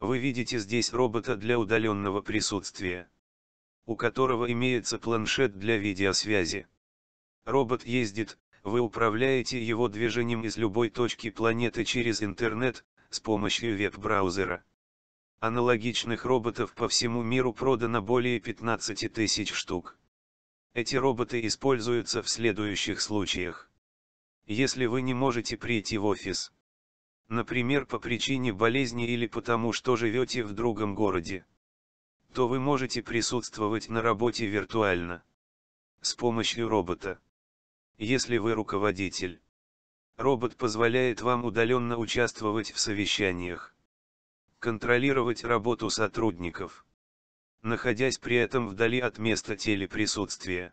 Вы видите здесь робота для удаленного присутствия, у которого имеется планшет для видеосвязи. Робот ездит, вы управляете его движением из любой точки планеты через интернет, с помощью веб-браузера. Аналогичных роботов по всему миру продано более 15 тысяч штук. Эти роботы используются в следующих случаях. Если вы не можете прийти в офис, например по причине болезни или потому что живете в другом городе, то вы можете присутствовать на работе виртуально. С помощью робота. Если вы руководитель. Робот позволяет вам удаленно участвовать в совещаниях. Контролировать работу сотрудников. Находясь при этом вдали от места телеприсутствия.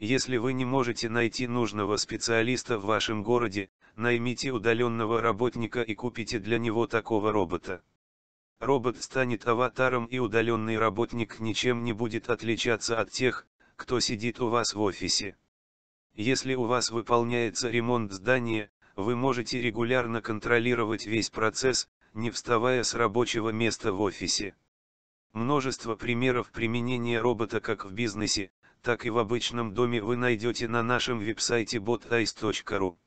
Если вы не можете найти нужного специалиста в вашем городе, наймите удаленного работника и купите для него такого робота. Робот станет аватаром и удаленный работник ничем не будет отличаться от тех, кто сидит у вас в офисе. Если у вас выполняется ремонт здания, вы можете регулярно контролировать весь процесс, не вставая с рабочего места в офисе. Множество примеров применения робота как в бизнесе, так и в обычном доме вы найдете на нашем веб-сайте botice.ru.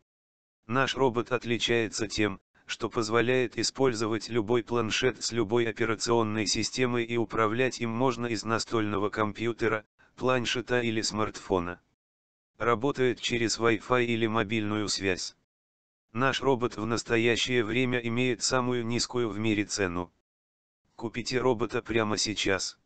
Наш робот отличается тем, что позволяет использовать любой планшет с любой операционной системой и управлять им можно из настольного компьютера, планшета или смартфона. Работает через Wi-Fi или мобильную связь. Наш робот в настоящее время имеет самую низкую в мире цену. Купите робота прямо сейчас.